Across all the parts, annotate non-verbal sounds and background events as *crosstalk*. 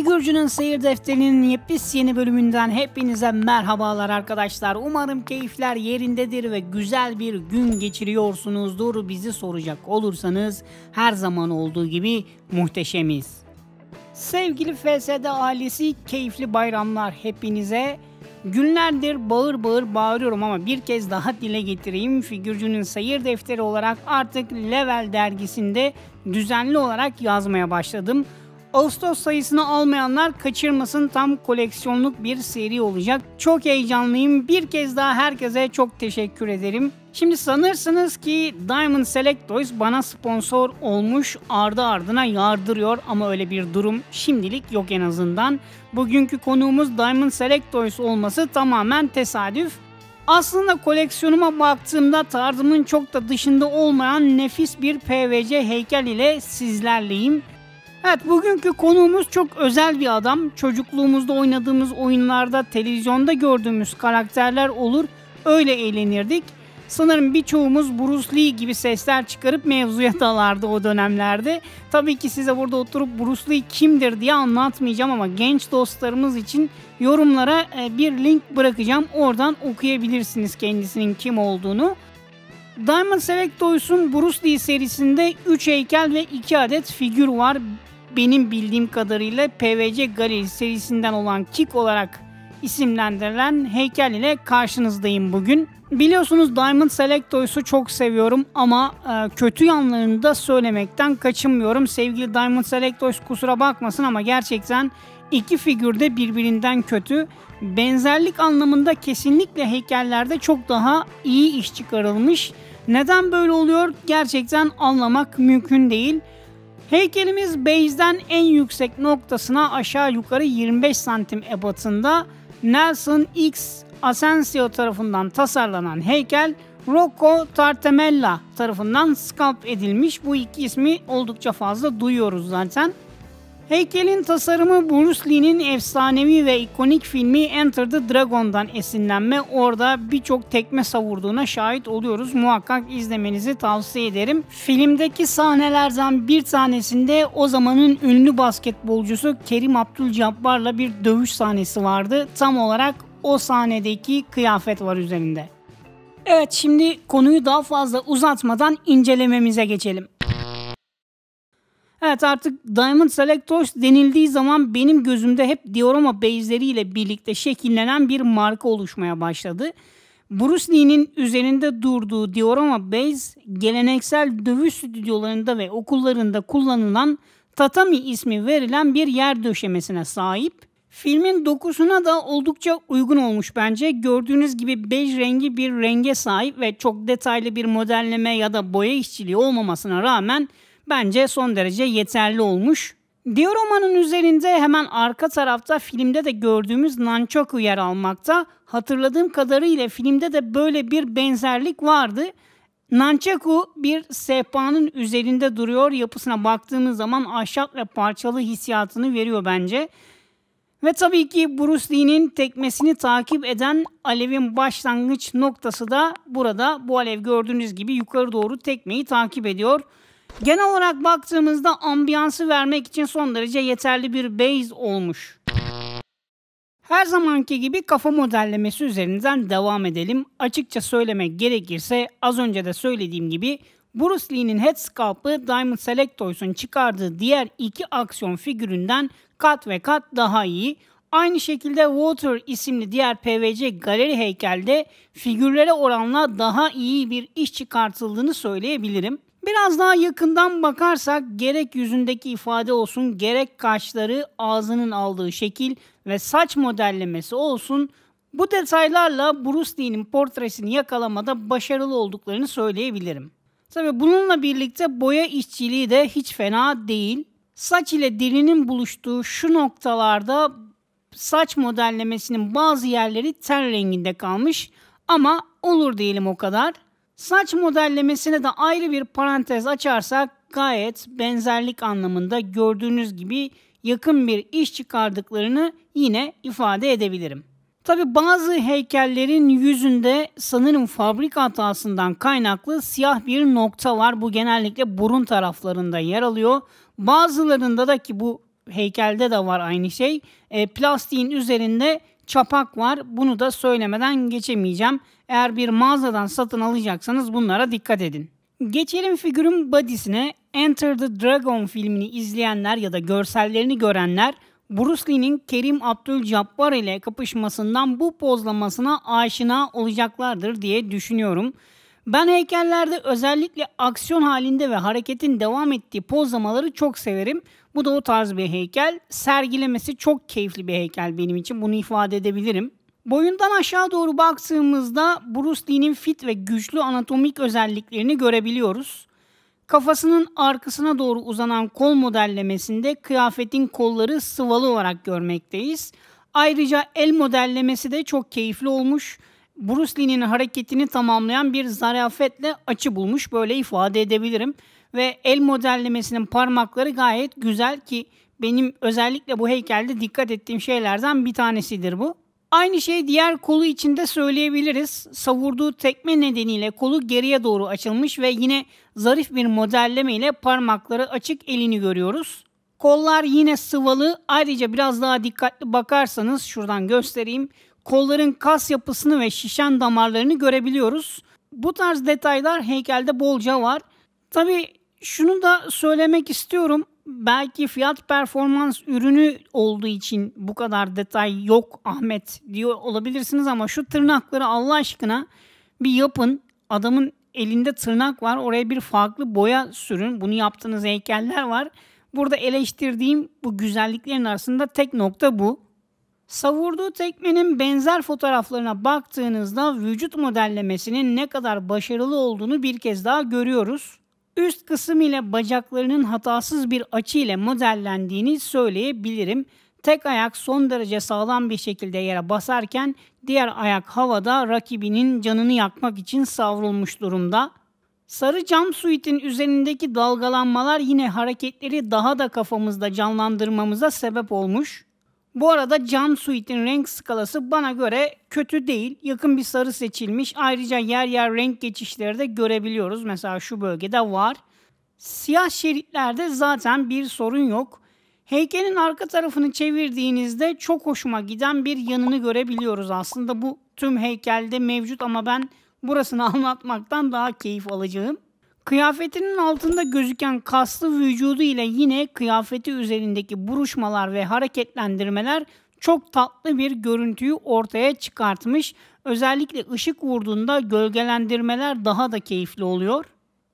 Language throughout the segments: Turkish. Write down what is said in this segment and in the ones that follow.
Nuri Gürcü'nün Seyir Defteri'nin yepis yeni bölümünden hepinize merhabalar arkadaşlar. Umarım keyifler yerindedir ve güzel bir gün geçiriyorsunuzdur. Bizi soracak olursanız her zaman olduğu gibi muhteşemiz. Sevgili FSD ailesi keyifli bayramlar hepinize. Günlerdir bağır bağır bağırıyorum ama bir kez daha dile getireyim. Figürcünün sayır defteri olarak artık Level dergisinde düzenli olarak yazmaya başladım. Ağustos sayısını almayanlar kaçırmasın tam koleksiyonluk bir seri olacak. Çok heyecanlıyım. Bir kez daha herkese çok teşekkür ederim. Şimdi sanırsınız ki Diamond Select Toys bana sponsor olmuş ardı ardına yardırıyor ama öyle bir durum şimdilik yok en azından. Bugünkü konuğumuz Diamond Select Toys olması tamamen tesadüf. Aslında koleksiyonuma baktığımda tarzımın çok da dışında olmayan nefis bir PVC heykel ile sizlerleyim. Evet bugünkü konuğumuz çok özel bir adam. Çocukluğumuzda oynadığımız oyunlarda, televizyonda gördüğümüz karakterler olur. Öyle eğlenirdik. Sanırım birçoğumuz Bruce Lee gibi sesler çıkarıp mevzuya dalardı o dönemlerde. Tabii ki size burada oturup Bruce Lee kimdir diye anlatmayacağım ama genç dostlarımız için yorumlara e, bir link bırakacağım. Oradan okuyabilirsiniz kendisinin kim olduğunu. Diamond Select Toys'un Bruce Lee serisinde 3 heykel ve 2 adet figür var benim bildiğim kadarıyla PVC Galil serisinden olan Kik olarak isimlendirilen heykel ile karşınızdayım bugün. Biliyorsunuz Diamond Select Toys'u çok seviyorum ama e, kötü yanlarını da söylemekten kaçınmıyorum. Sevgili Diamond Select Toys kusura bakmasın ama gerçekten iki figür de birbirinden kötü. Benzerlik anlamında kesinlikle heykellerde çok daha iyi iş çıkarılmış. Neden böyle oluyor gerçekten anlamak mümkün değil. Heykelimiz beyzden en yüksek noktasına aşağı yukarı 25 santim ebatında Nelson X Asensio tarafından tasarlanan heykel Rocco Tartemella tarafından scalp edilmiş. Bu iki ismi oldukça fazla duyuyoruz zaten. Heykelin tasarımı Bruce Lee'nin efsanevi ve ikonik filmi Enter the Dragon'dan esinlenme. Orada birçok tekme savurduğuna şahit oluyoruz. Muhakkak izlemenizi tavsiye ederim. Filmdeki sahnelerden bir tanesinde o zamanın ünlü basketbolcusu Kerim Abdülcabbar'la bir dövüş sahnesi vardı. Tam olarak o sahnedeki kıyafet var üzerinde. Evet şimdi konuyu daha fazla uzatmadan incelememize geçelim. Evet artık Diamond Selectors denildiği zaman benim gözümde hep diorama base'leriyle birlikte şekillenen bir marka oluşmaya başladı. Bruce Lee'nin üzerinde durduğu diorama base geleneksel dövüş stüdyolarında ve okullarında kullanılan tatami ismi verilen bir yer döşemesine sahip. Filmin dokusuna da oldukça uygun olmuş bence. Gördüğünüz gibi bej rengi bir renge sahip ve çok detaylı bir modelleme ya da boya işçiliği olmamasına rağmen bence son derece yeterli olmuş. Diorama'nın üzerinde hemen arka tarafta filmde de gördüğümüz Nanchoku yer almakta. Hatırladığım kadarıyla filmde de böyle bir benzerlik vardı. Nanchaku bir sehpanın üzerinde duruyor. Yapısına baktığımız zaman ahşap ve parçalı hissiyatını veriyor bence. Ve tabii ki Bruce Lee'nin tekmesini takip eden alevin başlangıç noktası da burada. Bu alev gördüğünüz gibi yukarı doğru tekmeyi takip ediyor. Genel olarak baktığımızda ambiyansı vermek için son derece yeterli bir base olmuş. Her zamanki gibi kafa modellemesi üzerinden devam edelim. Açıkça söylemek gerekirse az önce de söylediğim gibi Bruce Lee'nin Head Sculpt'ı Diamond Selectors'un çıkardığı diğer iki aksiyon figüründen kat ve kat daha iyi. Aynı şekilde Water isimli diğer PVC galeri heykelde figürlere oranla daha iyi bir iş çıkartıldığını söyleyebilirim. Biraz daha yakından bakarsak gerek yüzündeki ifade olsun, gerek kaşları, ağzının aldığı şekil ve saç modellemesi olsun bu detaylarla Bruce Lee'nin portresini yakalamada başarılı olduklarını söyleyebilirim. Tabi bununla birlikte boya işçiliği de hiç fena değil. Saç ile derinin buluştuğu şu noktalarda saç modellemesinin bazı yerleri ten renginde kalmış ama olur diyelim o kadar. Saç modellemesine de ayrı bir parantez açarsak gayet benzerlik anlamında gördüğünüz gibi yakın bir iş çıkardıklarını yine ifade edebilirim. Tabi bazı heykellerin yüzünde sanırım fabrika hatasından kaynaklı siyah bir nokta var. Bu genellikle burun taraflarında yer alıyor. Bazılarında da ki bu heykelde de var aynı şey. E, plastiğin üzerinde çapak var. Bunu da söylemeden geçemeyeceğim. Eğer bir mağazadan satın alacaksanız bunlara dikkat edin. Geçelim figürün body'sine. Enter the Dragon filmini izleyenler ya da görsellerini görenler Bruce Lee'nin Kerim Abdülcabbar ile kapışmasından bu pozlamasına aşina olacaklardır diye düşünüyorum. Ben heykellerde özellikle aksiyon halinde ve hareketin devam ettiği pozlamaları çok severim. Bu da o tarz bir heykel. Sergilemesi çok keyifli bir heykel benim için. Bunu ifade edebilirim. Boyundan aşağı doğru baktığımızda Bruce Lee'nin fit ve güçlü anatomik özelliklerini görebiliyoruz. Kafasının arkasına doğru uzanan kol modellemesinde kıyafetin kolları sıvalı olarak görmekteyiz. Ayrıca el modellemesi de çok keyifli olmuş. Bruce Lee'nin hareketini tamamlayan bir zarafetle açı bulmuş böyle ifade edebilirim. Ve el modellemesinin parmakları gayet güzel ki benim özellikle bu heykelde dikkat ettiğim şeylerden bir tanesidir bu. Aynı şey diğer kolu için de söyleyebiliriz. Savurduğu tekme nedeniyle kolu geriye doğru açılmış ve yine zarif bir modelleme ile parmakları açık elini görüyoruz. Kollar yine sıvalı. Ayrıca biraz daha dikkatli bakarsanız şuradan göstereyim kolların kas yapısını ve şişen damarlarını görebiliyoruz. Bu tarz detaylar heykelde bolca var. Tabi şunu da söylemek istiyorum. Belki fiyat performans ürünü olduğu için bu kadar detay yok Ahmet diyor olabilirsiniz ama şu tırnakları Allah aşkına bir yapın. Adamın elinde tırnak var. Oraya bir farklı boya sürün. Bunu yaptığınız heykeller var. Burada eleştirdiğim bu güzelliklerin arasında tek nokta bu. Savurduğu tekmenin benzer fotoğraflarına baktığınızda vücut modellemesinin ne kadar başarılı olduğunu bir kez daha görüyoruz. Üst kısım ile bacaklarının hatasız bir açı ile modellendiğini söyleyebilirim. Tek ayak son derece sağlam bir şekilde yere basarken diğer ayak havada rakibinin canını yakmak için savrulmuş durumda. Sarı cam suitin üzerindeki dalgalanmalar yine hareketleri daha da kafamızda canlandırmamıza sebep olmuş. Bu arada Jump Suite'in renk skalası bana göre kötü değil. Yakın bir sarı seçilmiş. Ayrıca yer yer renk geçişleri de görebiliyoruz. Mesela şu bölgede var. Siyah şeritlerde zaten bir sorun yok. Heykelin arka tarafını çevirdiğinizde çok hoşuma giden bir yanını görebiliyoruz. Aslında bu tüm heykelde mevcut ama ben burasını *laughs* anlatmaktan daha keyif alacağım. Kıyafetinin altında gözüken kaslı vücudu ile yine kıyafeti üzerindeki buruşmalar ve hareketlendirmeler çok tatlı bir görüntüyü ortaya çıkartmış. Özellikle ışık vurduğunda gölgelendirmeler daha da keyifli oluyor.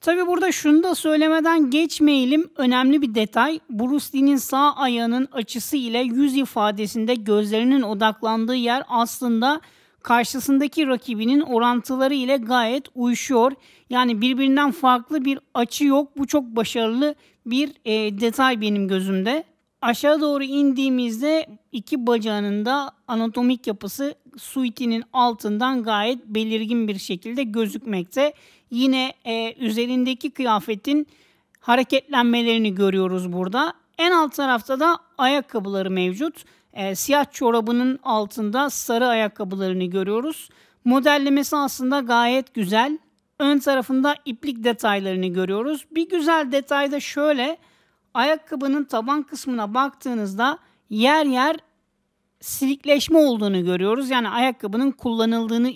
Tabi burada şunu da söylemeden geçmeyelim. Önemli bir detay Bruce Lee'nin sağ ayağının açısı ile yüz ifadesinde gözlerinin odaklandığı yer aslında karşısındaki rakibinin orantıları ile gayet uyuşuyor. Yani birbirinden farklı bir açı yok. Bu çok başarılı bir e, detay benim gözümde. Aşağı doğru indiğimizde iki bacağının da anatomik yapısı suitinin altından gayet belirgin bir şekilde gözükmekte. Yine e, üzerindeki kıyafetin hareketlenmelerini görüyoruz burada. En alt tarafta da ayakkabıları mevcut. E, siyah çorabının altında sarı ayakkabılarını görüyoruz. Modellemesi aslında gayet güzel. Ön tarafında iplik detaylarını görüyoruz. Bir güzel detay da şöyle. Ayakkabının taban kısmına baktığınızda yer yer silikleşme olduğunu görüyoruz. Yani ayakkabının kullanıldığını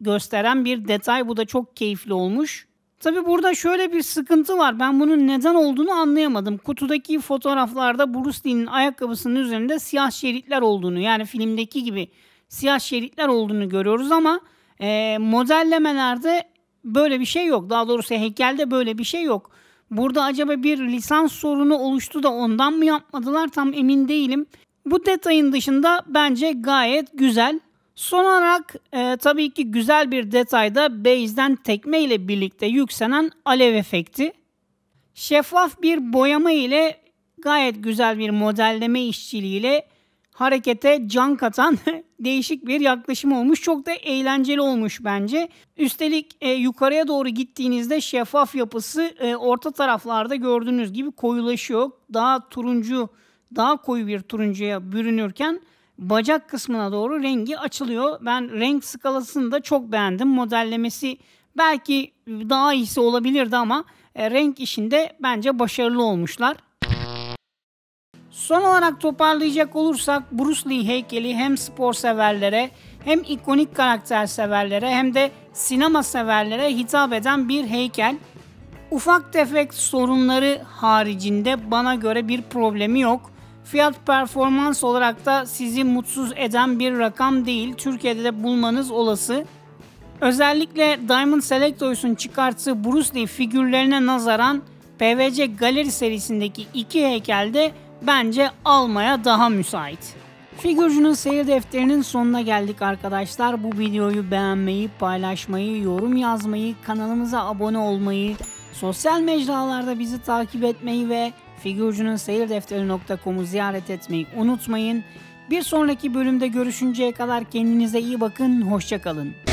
gösteren bir detay. Bu da çok keyifli olmuş. Tabi burada şöyle bir sıkıntı var. Ben bunun neden olduğunu anlayamadım. Kutudaki fotoğraflarda Bruce Lee'nin ayakkabısının üzerinde siyah şeritler olduğunu yani filmdeki gibi siyah şeritler olduğunu görüyoruz ama e, modellemelerde böyle bir şey yok. Daha doğrusu heykelde böyle bir şey yok. Burada acaba bir lisans sorunu oluştu da ondan mı yapmadılar tam emin değilim. Bu detayın dışında bence gayet güzel. Son olarak e, tabii ki güzel bir detay da base'den tekme ile birlikte yükselen alev efekti. Şeffaf bir boyama ile gayet güzel bir modelleme işçiliğiyle harekete can katan *laughs* değişik bir yaklaşım olmuş. Çok da eğlenceli olmuş bence. Üstelik e, yukarıya doğru gittiğinizde şeffaf yapısı e, orta taraflarda gördüğünüz gibi koyulaşıyor. Daha turuncu, daha koyu bir turuncuya bürünürken bacak kısmına doğru rengi açılıyor. Ben renk skalasını da çok beğendim. Modellemesi belki daha iyisi olabilirdi ama e, renk işinde bence başarılı olmuşlar. Son olarak toparlayacak olursak Bruce Lee heykeli hem spor severlere hem ikonik karakter severlere hem de sinema severlere hitap eden bir heykel. Ufak tefek sorunları haricinde bana göre bir problemi yok. Fiyat performans olarak da sizi mutsuz eden bir rakam değil. Türkiye'de de bulmanız olası. Özellikle Diamond Selectors'un çıkarttığı Bruce Lee figürlerine nazaran PVC Galeri serisindeki iki heykel de bence almaya daha müsait. Figürcünün seyir defterinin sonuna geldik arkadaşlar. Bu videoyu beğenmeyi, paylaşmayı, yorum yazmayı, kanalımıza abone olmayı, sosyal mecralarda bizi takip etmeyi ve figürcünün seyirdefteri.com'u ziyaret etmeyi unutmayın. Bir sonraki bölümde görüşünceye kadar kendinize iyi bakın, hoşçakalın.